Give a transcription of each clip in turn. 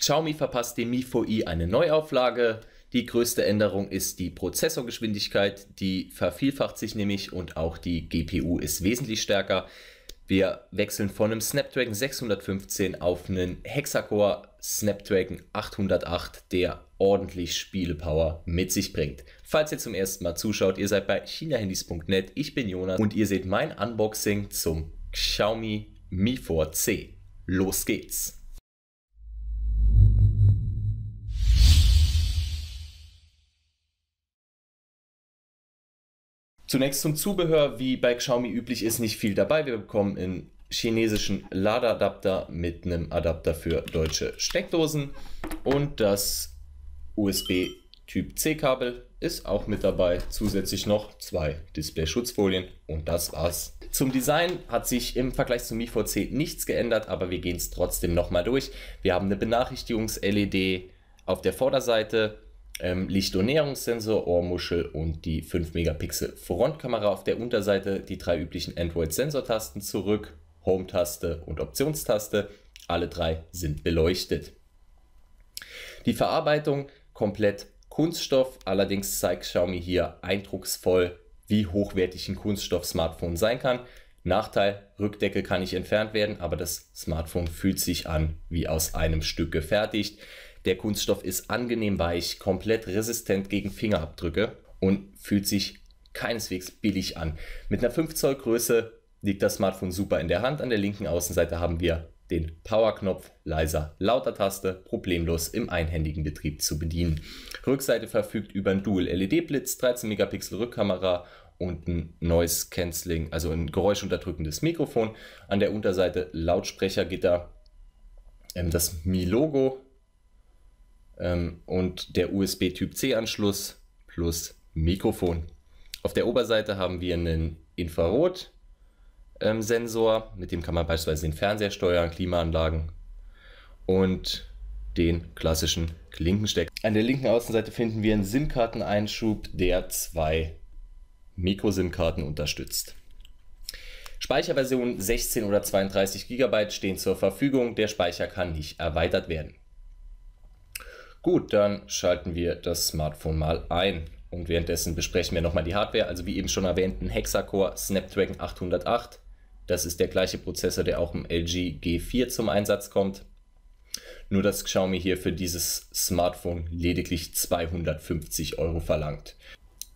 Xiaomi verpasst dem Mi 4i eine Neuauflage. Die größte Änderung ist die Prozessorgeschwindigkeit, die vervielfacht sich nämlich und auch die GPU ist wesentlich stärker. Wir wechseln von einem Snapdragon 615 auf einen Hexacore Snapdragon 808, der ordentlich Spielepower mit sich bringt. Falls ihr zum ersten Mal zuschaut, ihr seid bei chinahandys.net, ich bin Jonas und ihr seht mein Unboxing zum Xiaomi Mi 4C. Los geht's! Zunächst zum Zubehör, wie bei Xiaomi üblich ist nicht viel dabei. Wir bekommen einen chinesischen Ladeadapter mit einem Adapter für deutsche Steckdosen und das USB Typ C Kabel ist auch mit dabei. Zusätzlich noch zwei Display-Schutzfolien und das war's. Zum Design hat sich im Vergleich zum Mi 4C nichts geändert, aber wir gehen es trotzdem nochmal durch. Wir haben eine Benachrichtigungs-LED auf der Vorderseite, ähm, Licht- und Näherungssensor, Ohrmuschel und die 5 Megapixel Frontkamera auf der Unterseite, die drei üblichen Android-Sensortasten zurück, Home-Taste und Optionstaste. Alle drei sind beleuchtet. Die Verarbeitung komplett Kunststoff, allerdings zeigt Xiaomi hier eindrucksvoll, wie hochwertig ein Kunststoff-Smartphone sein kann. Nachteil, Rückdeckel kann nicht entfernt werden, aber das Smartphone fühlt sich an wie aus einem Stück gefertigt. Der Kunststoff ist angenehm weich, komplett resistent gegen Fingerabdrücke und fühlt sich keineswegs billig an. Mit einer 5 Zoll Größe liegt das Smartphone super in der Hand. An der linken Außenseite haben wir den Powerknopf leiser, lauter Taste problemlos im einhändigen Betrieb zu bedienen. Rückseite verfügt über einen Dual LED Blitz, 13 Megapixel Rückkamera und ein Noise Cancelling, also ein geräuschunterdrückendes Mikrofon. An der Unterseite Lautsprechergitter, ähm, das Mi Logo ähm, und der USB Typ C Anschluss plus Mikrofon. Auf der Oberseite haben wir einen Infrarot ähm, Sensor, mit dem kann man beispielsweise den Fernseher steuern, Klimaanlagen und den klassischen Klinkenstecker. An der linken Außenseite finden wir einen SIM-Karteneinschub, der zwei Mikro-SIM-Karten unterstützt. Speicherversion 16 oder 32 GB stehen zur Verfügung. Der Speicher kann nicht erweitert werden. Gut, dann schalten wir das Smartphone mal ein. Und währenddessen besprechen wir nochmal die Hardware. Also wie eben schon erwähnt, ein Hexacore Snapdragon 808. Das ist der gleiche Prozessor, der auch im LG G4 zum Einsatz kommt. Nur dass Xiaomi hier für dieses Smartphone lediglich 250 Euro verlangt.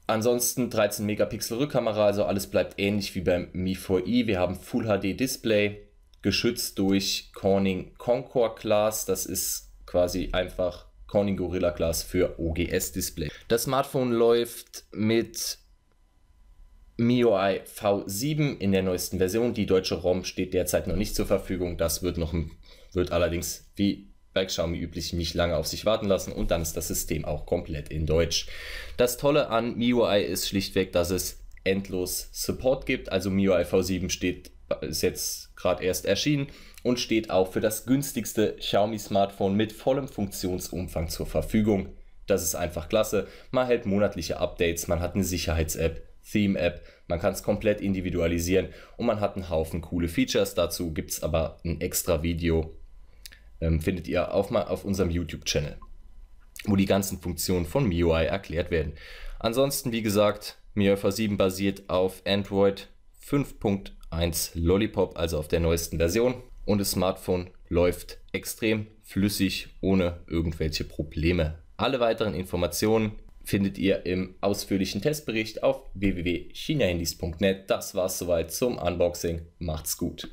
Ansonsten 13 Megapixel Rückkamera, also alles bleibt ähnlich wie beim Mi 4i. Wir haben Full HD Display, geschützt durch Corning Concord Glass. Das ist quasi einfach Corning Gorilla Glass für OGS-Display. Das Smartphone läuft mit MIUI V7 in der neuesten Version. Die deutsche ROM steht derzeit noch nicht zur Verfügung. Das wird, noch, wird allerdings wie bei Xiaomi üblich nicht lange auf sich warten lassen und dann ist das System auch komplett in Deutsch. Das Tolle an MIUI ist schlichtweg, dass es endlos Support gibt. Also MIUI V7 steht ist jetzt gerade erst erschienen und steht auch für das günstigste Xiaomi Smartphone mit vollem Funktionsumfang zur Verfügung. Das ist einfach klasse. Man hält monatliche Updates, man hat eine Sicherheits-App, Theme-App, man kann es komplett individualisieren und man hat einen Haufen coole Features. Dazu gibt es aber ein extra Video, ähm, findet ihr auf, auf unserem YouTube-Channel, wo die ganzen Funktionen von MIUI erklärt werden. Ansonsten, wie gesagt, MIUI 7 basiert auf Android 5.1. 1 Lollipop, also auf der neuesten Version. Und das Smartphone läuft extrem flüssig, ohne irgendwelche Probleme. Alle weiteren Informationen findet ihr im ausführlichen Testbericht auf www.chinahandys.net. Das war's soweit zum Unboxing. Macht's gut.